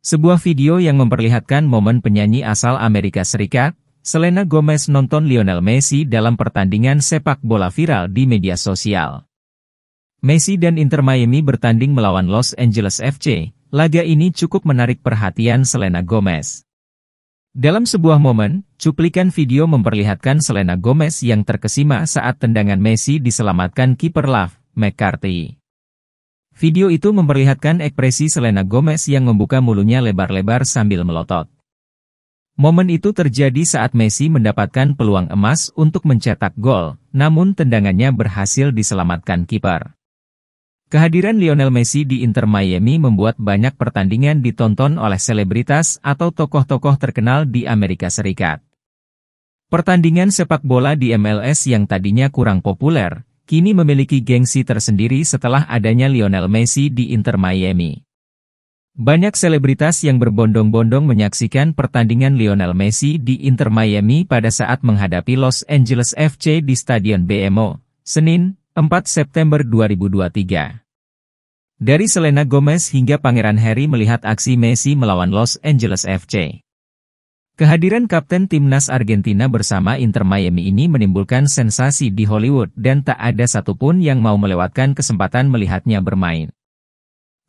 Sebuah video yang memperlihatkan momen penyanyi asal Amerika Serikat, Selena Gomez nonton Lionel Messi dalam pertandingan sepak bola viral di media sosial. Messi dan Inter Miami bertanding melawan Los Angeles FC, laga ini cukup menarik perhatian Selena Gomez. Dalam sebuah momen, cuplikan video memperlihatkan Selena Gomez yang terkesima saat tendangan Messi diselamatkan kiper Love, McCarthy. Video itu memperlihatkan ekspresi Selena Gomez yang membuka mulutnya lebar-lebar sambil melotot. Momen itu terjadi saat Messi mendapatkan peluang emas untuk mencetak gol, namun tendangannya berhasil diselamatkan kiper. Kehadiran Lionel Messi di Inter Miami membuat banyak pertandingan ditonton oleh selebritas atau tokoh-tokoh terkenal di Amerika Serikat. Pertandingan sepak bola di MLS yang tadinya kurang populer, kini memiliki gengsi tersendiri setelah adanya Lionel Messi di Inter Miami. Banyak selebritas yang berbondong-bondong menyaksikan pertandingan Lionel Messi di Inter Miami pada saat menghadapi Los Angeles FC di Stadion BMO, Senin, 4 September 2023. Dari Selena Gomez hingga Pangeran Harry melihat aksi Messi melawan Los Angeles FC. Kehadiran kapten timnas Argentina bersama Inter Miami ini menimbulkan sensasi di Hollywood dan tak ada satupun yang mau melewatkan kesempatan melihatnya bermain.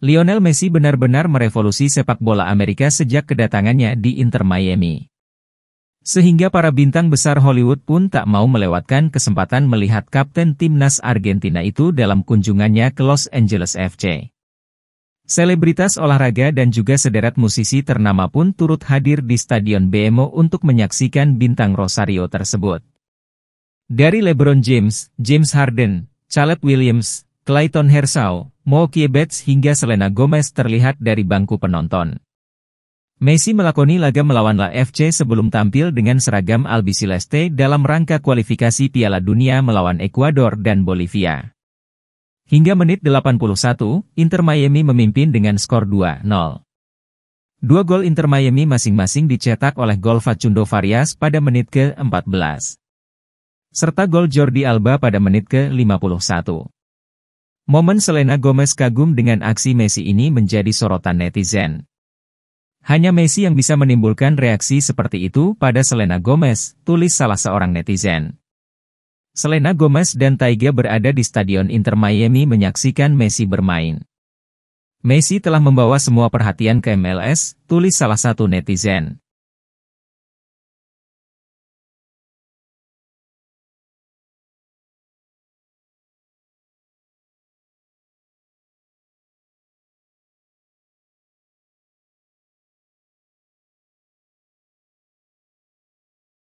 Lionel Messi benar-benar merevolusi sepak bola Amerika sejak kedatangannya di Inter Miami. Sehingga para bintang besar Hollywood pun tak mau melewatkan kesempatan melihat kapten timnas Argentina itu dalam kunjungannya ke Los Angeles FC. Selebritas olahraga dan juga sederet musisi ternama pun turut hadir di Stadion BMO untuk menyaksikan bintang Rosario tersebut. Dari LeBron James, James Harden, Caleb Williams, Clayton Hershaw, Mo Kiebetz hingga Selena Gomez terlihat dari bangku penonton. Messi melakoni laga melawan La FC sebelum tampil dengan seragam Albiceleste dalam rangka kualifikasi Piala Dunia melawan Ekuador dan Bolivia. Hingga menit 81, Inter Miami memimpin dengan skor 2-0. Dua gol Inter Miami masing-masing dicetak oleh gol Facundo Varias pada menit ke-14. Serta gol Jordi Alba pada menit ke-51. Momen Selena Gomez kagum dengan aksi Messi ini menjadi sorotan netizen. Hanya Messi yang bisa menimbulkan reaksi seperti itu pada Selena Gomez, tulis salah seorang netizen. Selena Gomez dan Taiga berada di Stadion Inter Miami menyaksikan Messi bermain. Messi telah membawa semua perhatian ke MLS, tulis salah satu netizen.